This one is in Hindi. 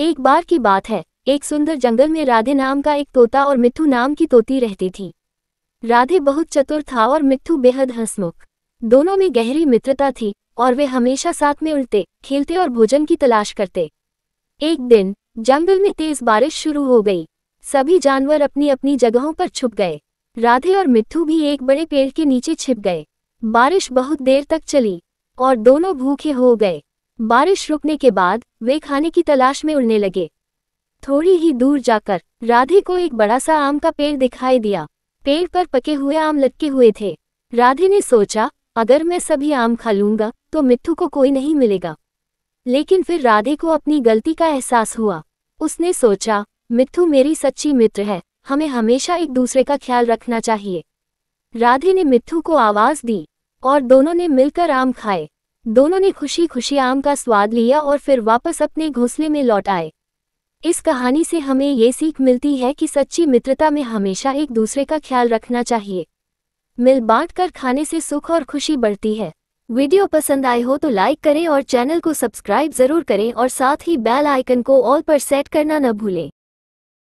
एक बार की बात है एक सुंदर जंगल में राधे नाम का एक तोता और मिथु नाम की तोती रहती थी राधे बहुत चतुर था और मिथु बेहद हंसमुख दोनों में गहरी मित्रता थी और वे हमेशा साथ में उड़ते खेलते और भोजन की तलाश करते एक दिन जंगल में तेज बारिश शुरू हो गई सभी जानवर अपनी अपनी जगहों पर छुप गए राधे और मिट्ठू भी एक बड़े पेड़ के नीचे छिप गए बारिश बहुत देर तक चली और दोनों भूखे हो गए बारिश रुकने के बाद वे खाने की तलाश में उड़ने लगे थोड़ी ही दूर जाकर राधे को एक बड़ा सा आम का पेड़ दिखाई दिया पेड़ पर पके हुए आम लटके हुए थे राधे ने सोचा अगर मैं सभी आम खा लूंगा तो मिट्ठू को कोई नहीं मिलेगा लेकिन फिर राधे को अपनी गलती का एहसास हुआ उसने सोचा मिट्ठू मेरी सच्ची मित्र है हमें हमेशा एक दूसरे का ख्याल रखना चाहिए राधे ने मिट्ठू को आवाज़ दी और दोनों ने मिलकर आम खाए दोनों ने खुशी खुशी आम का स्वाद लिया और फिर वापस अपने घोंसले में लौट आए इस कहानी से हमें ये सीख मिलती है कि सच्ची मित्रता में हमेशा एक दूसरे का ख्याल रखना चाहिए मिल बांट कर खाने से सुख और खुशी बढ़ती है वीडियो पसंद आए हो तो लाइक करें और चैनल को सब्सक्राइब जरूर करें और साथ ही बेल आइकन को ऑल पर सेट करना न भूलें